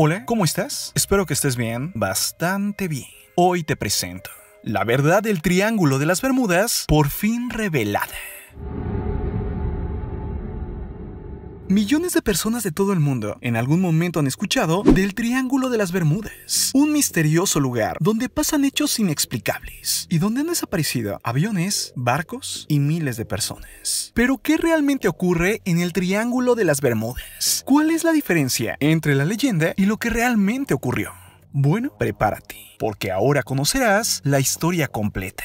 Hola, ¿cómo estás? Espero que estés bien, bastante bien. Hoy te presento la verdad del Triángulo de las Bermudas por fin revelada. Millones de personas de todo el mundo en algún momento han escuchado del Triángulo de las Bermudas, un misterioso lugar donde pasan hechos inexplicables y donde han desaparecido aviones, barcos y miles de personas. Pero, ¿qué realmente ocurre en el Triángulo de las Bermudas? ¿Cuál es la diferencia entre la leyenda y lo que realmente ocurrió? Bueno, prepárate, porque ahora conocerás la historia completa.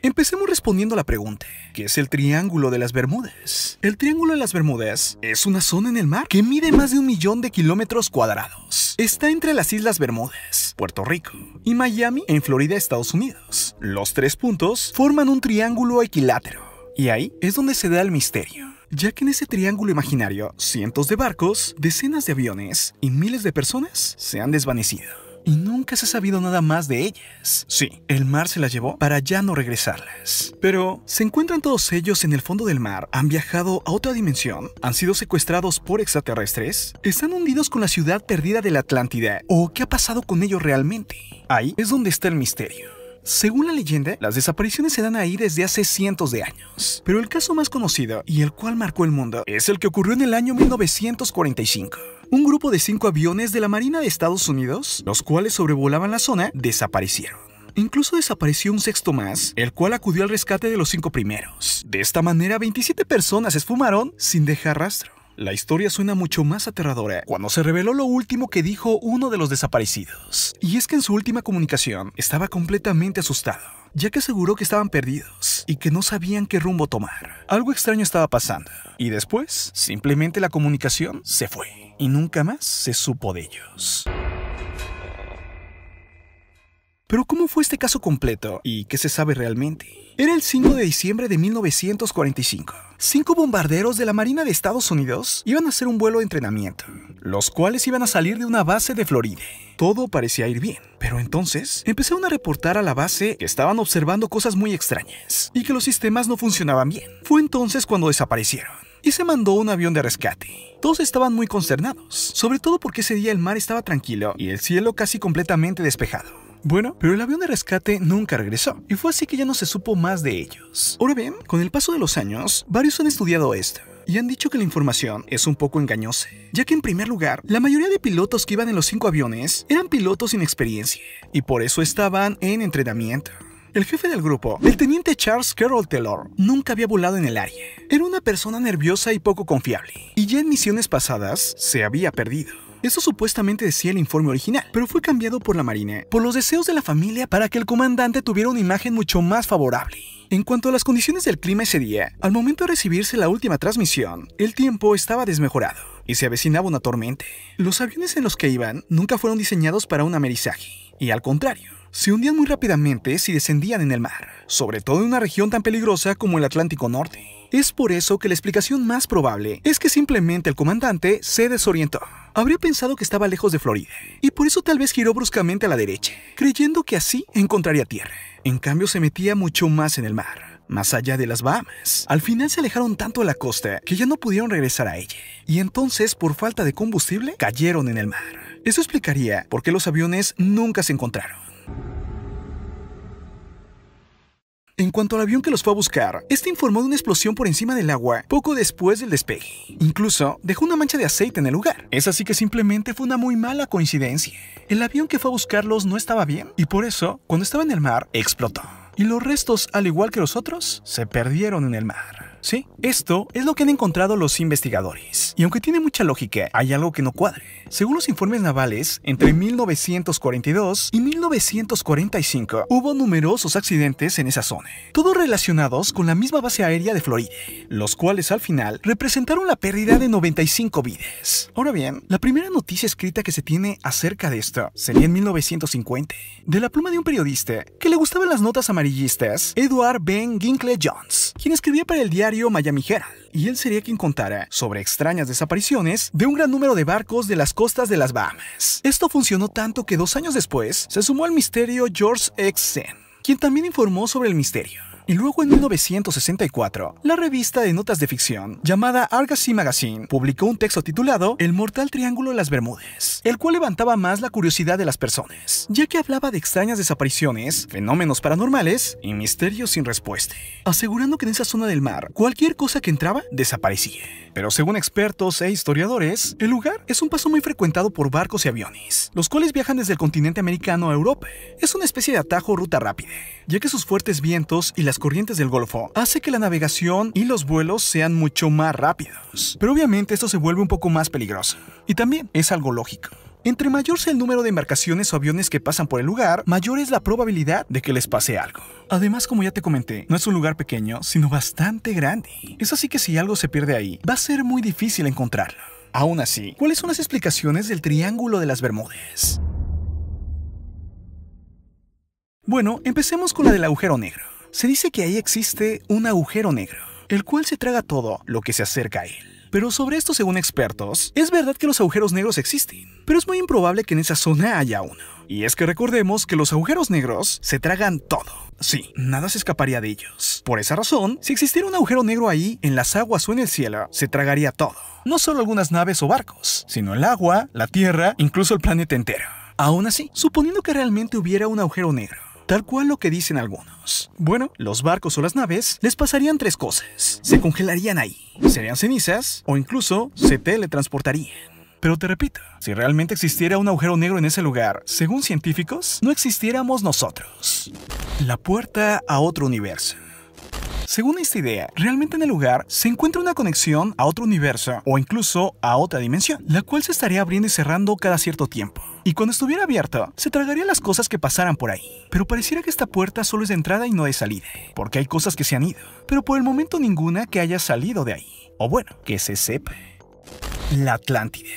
Empecemos respondiendo a la pregunta, ¿qué es el Triángulo de las Bermudas? El Triángulo de las Bermudas es una zona en el mar que mide más de un millón de kilómetros cuadrados. Está entre las Islas Bermudas, Puerto Rico y Miami en Florida, Estados Unidos. Los tres puntos forman un triángulo equilátero y ahí es donde se da el misterio ya que en ese triángulo imaginario cientos de barcos, decenas de aviones y miles de personas se han desvanecido y nunca se ha sabido nada más de ellas. Sí, el mar se las llevó para ya no regresarlas. Pero se encuentran todos ellos en el fondo del mar, han viajado a otra dimensión, han sido secuestrados por extraterrestres, están hundidos con la ciudad perdida de la Atlántida, o qué ha pasado con ellos realmente. Ahí es donde está el misterio. Según la leyenda, las desapariciones se dan ahí desde hace cientos de años. Pero el caso más conocido y el cual marcó el mundo es el que ocurrió en el año 1945 un grupo de cinco aviones de la Marina de Estados Unidos, los cuales sobrevolaban la zona, desaparecieron. Incluso desapareció un sexto más, el cual acudió al rescate de los cinco primeros. De esta manera, 27 personas se esfumaron sin dejar rastro. La historia suena mucho más aterradora cuando se reveló lo último que dijo uno de los desaparecidos. Y es que en su última comunicación estaba completamente asustado, ya que aseguró que estaban perdidos y que no sabían qué rumbo tomar. Algo extraño estaba pasando. Y después, simplemente la comunicación se fue y nunca más se supo de ellos. Pero ¿cómo fue este caso completo y qué se sabe realmente? Era el 5 de diciembre de 1945. Cinco bombarderos de la Marina de Estados Unidos iban a hacer un vuelo de entrenamiento, los cuales iban a salir de una base de Florida. Todo parecía ir bien, pero entonces empezaron a reportar a la base que estaban observando cosas muy extrañas y que los sistemas no funcionaban bien. Fue entonces cuando desaparecieron y se mandó un avión de rescate. Todos estaban muy consternados, sobre todo porque ese día el mar estaba tranquilo y el cielo casi completamente despejado. Bueno, pero el avión de rescate nunca regresó, y fue así que ya no se supo más de ellos. Ahora bien, con el paso de los años, varios han estudiado esto y han dicho que la información es un poco engañosa, ya que en primer lugar, la mayoría de pilotos que iban en los cinco aviones eran pilotos sin experiencia, y por eso estaban en entrenamiento. El jefe del grupo, el teniente Charles Carroll Taylor, nunca había volado en el área. Era una persona nerviosa y poco confiable, y ya en misiones pasadas se había perdido. Eso supuestamente decía el informe original, pero fue cambiado por la Marina, por los deseos de la familia para que el comandante tuviera una imagen mucho más favorable. En cuanto a las condiciones del clima ese día, al momento de recibirse la última transmisión, el tiempo estaba desmejorado y se avecinaba una tormenta. Los aviones en los que iban nunca fueron diseñados para un amerizaje, y al contrario, se hundían muy rápidamente si descendían en el mar, sobre todo en una región tan peligrosa como el Atlántico Norte. Es por eso que la explicación más probable es que simplemente el comandante se desorientó. Habría pensado que estaba lejos de Florida, y por eso tal vez giró bruscamente a la derecha, creyendo que así encontraría tierra. En cambio, se metía mucho más en el mar, más allá de las Bahamas. Al final se alejaron tanto de la costa que ya no pudieron regresar a ella, y entonces, por falta de combustible, cayeron en el mar. Eso explicaría por qué los aviones nunca se encontraron. En cuanto al avión que los fue a buscar, este informó de una explosión por encima del agua poco después del despegue. Incluso dejó una mancha de aceite en el lugar. Es así que simplemente fue una muy mala coincidencia. El avión que fue a buscarlos no estaba bien y por eso, cuando estaba en el mar, explotó. Y los restos, al igual que los otros, se perdieron en el mar. Sí, esto es lo que han encontrado los investigadores. Y aunque tiene mucha lógica, hay algo que no cuadra Según los informes navales, entre 1942 y 1945 hubo numerosos accidentes en esa zona, todos relacionados con la misma base aérea de Florida, los cuales al final representaron la pérdida de 95 vidas. Ahora bien, la primera noticia escrita que se tiene acerca de esto sería en 1950, de la pluma de un periodista que le gustaban las notas amarillistas, Edward Ben Ginkle Jones, quien escribía para el diario Miami Herald y él sería quien contara sobre extrañas desapariciones de un gran número de barcos de las costas de las Bahamas. Esto funcionó tanto que dos años después se sumó al misterio George X. quien también informó sobre el misterio. Y luego en 1964, la revista de notas de ficción llamada Argosy Magazine publicó un texto titulado El mortal triángulo de las Bermudes, el cual levantaba más la curiosidad de las personas, ya que hablaba de extrañas desapariciones, fenómenos paranormales y misterios sin respuesta, asegurando que en esa zona del mar cualquier cosa que entraba desaparecía. Pero según expertos e historiadores, el lugar es un paso muy frecuentado por barcos y aviones, los cuales viajan desde el continente americano a Europa. Es una especie de atajo ruta rápida, ya que sus fuertes vientos y las corrientes del Golfo hace que la navegación y los vuelos sean mucho más rápidos. Pero obviamente esto se vuelve un poco más peligroso. Y también es algo lógico. Entre mayor sea el número de embarcaciones o aviones que pasan por el lugar, mayor es la probabilidad de que les pase algo. Además, como ya te comenté, no es un lugar pequeño, sino bastante grande. Es así que si algo se pierde ahí, va a ser muy difícil encontrarlo. Aún así, ¿cuáles son las explicaciones del Triángulo de las Bermudas? Bueno, empecemos con la del agujero negro. Se dice que ahí existe un agujero negro, el cual se traga todo lo que se acerca a él. Pero sobre esto, según expertos, es verdad que los agujeros negros existen, pero es muy improbable que en esa zona haya uno. Y es que recordemos que los agujeros negros se tragan todo. Sí, nada se escaparía de ellos. Por esa razón, si existiera un agujero negro ahí, en las aguas o en el cielo, se tragaría todo. No solo algunas naves o barcos, sino el agua, la tierra, incluso el planeta entero. Aún así, suponiendo que realmente hubiera un agujero negro, tal cual lo que dicen algunos. Bueno, los barcos o las naves les pasarían tres cosas. Se congelarían ahí, serían cenizas o incluso se teletransportarían. Pero te repito, si realmente existiera un agujero negro en ese lugar, según científicos, no existiéramos nosotros. La puerta a otro universo. Según esta idea, realmente en el lugar se encuentra una conexión a otro universo o incluso a otra dimensión, la cual se estaría abriendo y cerrando cada cierto tiempo. Y cuando estuviera abierto, se tragaría las cosas que pasaran por ahí. Pero pareciera que esta puerta solo es de entrada y no de salida, porque hay cosas que se han ido, pero por el momento ninguna que haya salido de ahí. O bueno, que se sepa. La Atlántide.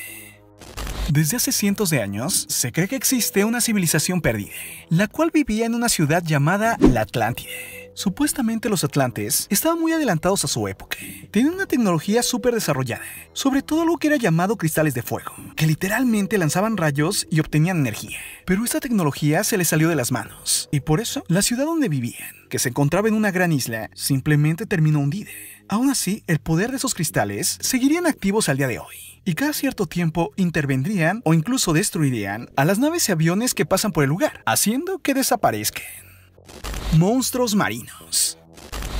Desde hace cientos de años, se cree que existe una civilización perdida, la cual vivía en una ciudad llamada la Atlántide. Supuestamente los atlantes estaban muy adelantados a su época. Tenían una tecnología súper desarrollada, sobre todo lo que era llamado cristales de fuego, que literalmente lanzaban rayos y obtenían energía. Pero esta tecnología se les salió de las manos, y por eso la ciudad donde vivían, que se encontraba en una gran isla, simplemente terminó hundida. Aún así, el poder de esos cristales seguirían activos al día de hoy y cada cierto tiempo intervendrían o incluso destruirían a las naves y aviones que pasan por el lugar, haciendo que desaparezcan. Monstruos marinos.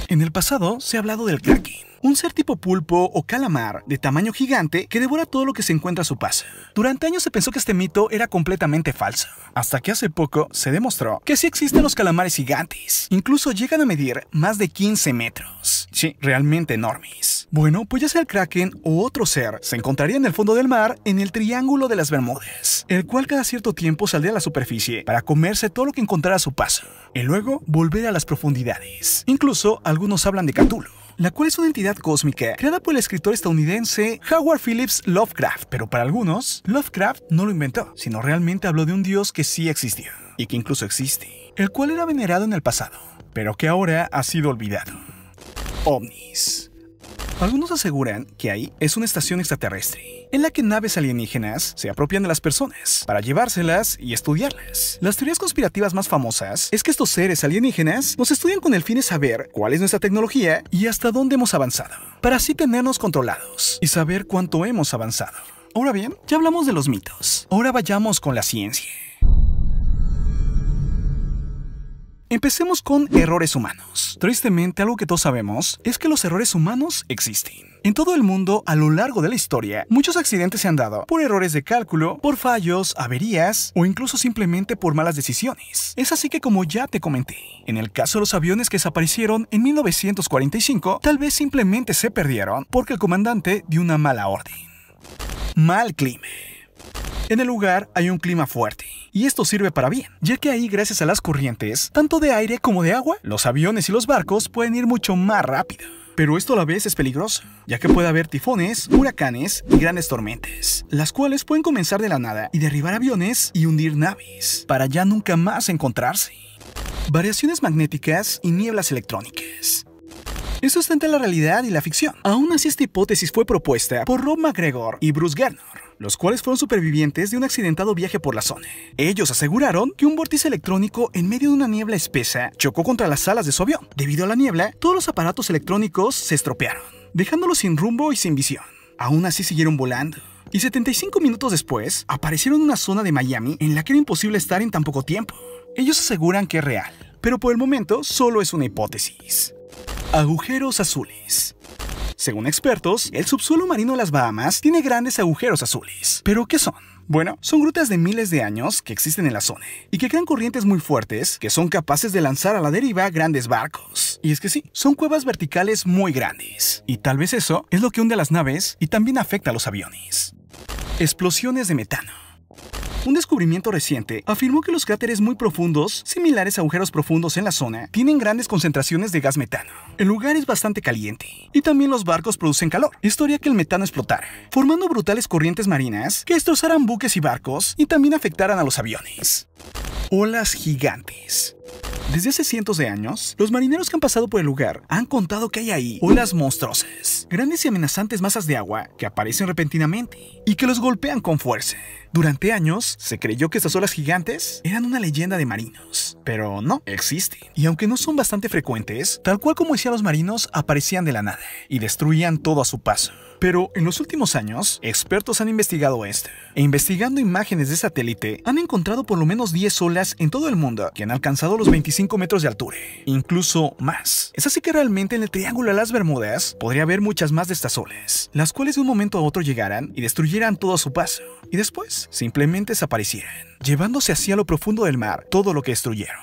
En el pasado se ha hablado del kraken un ser tipo pulpo o calamar de tamaño gigante que devora todo lo que se encuentra a su paso. Durante años se pensó que este mito era completamente falso, hasta que hace poco se demostró que sí existen los calamares gigantes, incluso llegan a medir más de 15 metros. Sí, realmente enormes. Bueno, pues ya sea el kraken o otro ser, se encontraría en el fondo del mar en el Triángulo de las Bermudas, el cual cada cierto tiempo saldría a la superficie para comerse todo lo que encontrara a su paso, y luego volver a las profundidades. Incluso algunos hablan de Cthulhu, la cual es una entidad cósmica creada por el escritor estadounidense Howard Phillips Lovecraft, pero para algunos, Lovecraft no lo inventó, sino realmente habló de un dios que sí existió, y que incluso existe, el cual era venerado en el pasado, pero que ahora ha sido olvidado. Omnis. Algunos aseguran que ahí es una estación extraterrestre, en la que naves alienígenas se apropian de las personas para llevárselas y estudiarlas. Las teorías conspirativas más famosas es que estos seres alienígenas nos estudian con el fin de saber cuál es nuestra tecnología y hasta dónde hemos avanzado, para así tenernos controlados y saber cuánto hemos avanzado. Ahora bien, ya hablamos de los mitos, ahora vayamos con la ciencia. Empecemos con errores humanos. Tristemente, algo que todos sabemos es que los errores humanos existen. En todo el mundo, a lo largo de la historia, muchos accidentes se han dado por errores de cálculo, por fallos, averías o incluso simplemente por malas decisiones. Es así que como ya te comenté, en el caso de los aviones que desaparecieron en 1945, tal vez simplemente se perdieron porque el comandante dio una mala orden. Mal clima. En el lugar hay un clima fuerte, y esto sirve para bien, ya que ahí gracias a las corrientes, tanto de aire como de agua, los aviones y los barcos pueden ir mucho más rápido. Pero esto a la vez es peligroso, ya que puede haber tifones, huracanes y grandes tormentas, las cuales pueden comenzar de la nada y derribar aviones y hundir naves, para ya nunca más encontrarse. Variaciones magnéticas y nieblas electrónicas. eso está entre la realidad y la ficción. Aún así, esta hipótesis fue propuesta por Rob McGregor y Bruce Gernor los cuales fueron supervivientes de un accidentado viaje por la zona. Ellos aseguraron que un vórtice electrónico en medio de una niebla espesa chocó contra las alas de su avión. Debido a la niebla, todos los aparatos electrónicos se estropearon, dejándolos sin rumbo y sin visión. Aún así siguieron volando. Y 75 minutos después, aparecieron en una zona de Miami en la que era imposible estar en tan poco tiempo. Ellos aseguran que es real, pero por el momento solo es una hipótesis. Agujeros azules. Según expertos, el subsuelo marino de las Bahamas tiene grandes agujeros azules. ¿Pero qué son? Bueno, son grutas de miles de años que existen en la zona y que crean corrientes muy fuertes que son capaces de lanzar a la deriva grandes barcos. Y es que sí, son cuevas verticales muy grandes. Y tal vez eso es lo que hunde a las naves y también afecta a los aviones. Explosiones de metano. Un descubrimiento reciente afirmó que los cráteres muy profundos, similares a agujeros profundos en la zona, tienen grandes concentraciones de gas metano. El lugar es bastante caliente y también los barcos producen calor. Esto haría que el metano explotara, formando brutales corrientes marinas que destrozaran buques y barcos y también afectaran a los aviones. Olas gigantes. Desde hace cientos de años, los marineros que han pasado por el lugar han contado que hay ahí olas monstruosas, grandes y amenazantes masas de agua que aparecen repentinamente y que los golpean con fuerza. Durante años se creyó que estas olas gigantes eran una leyenda de marinos, pero no, existen. Y aunque no son bastante frecuentes, tal cual como decían los marinos, aparecían de la nada y destruían todo a su paso. Pero en los últimos años, expertos han investigado esto. E investigando imágenes de satélite, han encontrado por lo menos 10 olas en todo el mundo que han alcanzado los 25 metros de altura, incluso más. Es así que realmente en el Triángulo de las Bermudas podría haber muchas más de estas olas, las cuales de un momento a otro llegaran y destruyeran todo a su paso, y después simplemente desaparecieran, llevándose hacia lo profundo del mar todo lo que destruyeron.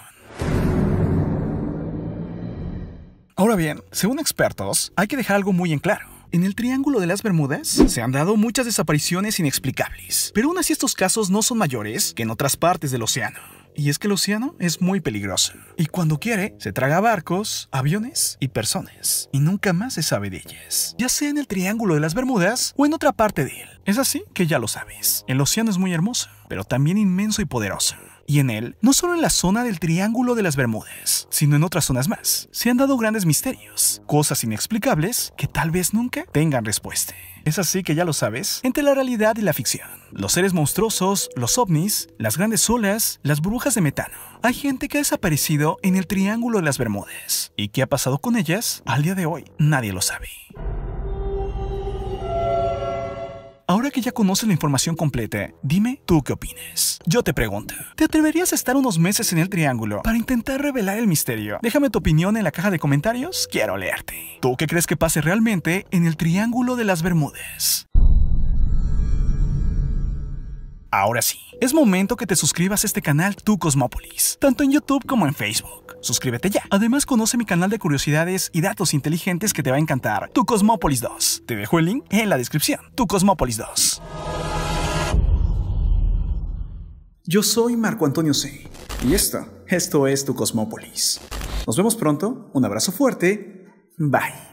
Ahora bien, según expertos, hay que dejar algo muy en claro. En el Triángulo de las Bermudas se han dado muchas desapariciones inexplicables, pero aún así estos casos no son mayores que en otras partes del océano. Y es que el océano es muy peligroso. Y cuando quiere, se traga barcos, aviones y personas. Y nunca más se sabe de ellas. Ya sea en el Triángulo de las Bermudas o en otra parte de él. Es así que ya lo sabes. El océano es muy hermoso pero también inmenso y poderoso. Y en él, no solo en la zona del Triángulo de las Bermudas, sino en otras zonas más, se han dado grandes misterios, cosas inexplicables que tal vez nunca tengan respuesta. Es así que ya lo sabes, entre la realidad y la ficción, los seres monstruosos, los ovnis, las grandes olas, las burbujas de metano. Hay gente que ha desaparecido en el Triángulo de las Bermudas. ¿Y qué ha pasado con ellas? Al día de hoy, nadie lo sabe. Ahora que ya conoces la información completa, dime tú qué opinas. Yo te pregunto, ¿te atreverías a estar unos meses en el triángulo para intentar revelar el misterio? Déjame tu opinión en la caja de comentarios, quiero leerte. ¿Tú qué crees que pase realmente en el triángulo de las Bermudas? Ahora sí, es momento que te suscribas a este canal Tu Cosmópolis, tanto en YouTube como en Facebook. Suscríbete ya. Además, conoce mi canal de curiosidades y datos inteligentes que te va a encantar, Tu Cosmópolis 2. Te dejo el link en la descripción. Tu Cosmópolis 2. Yo soy Marco Antonio C. Y esto, esto es Tu Cosmópolis. Nos vemos pronto, un abrazo fuerte, bye.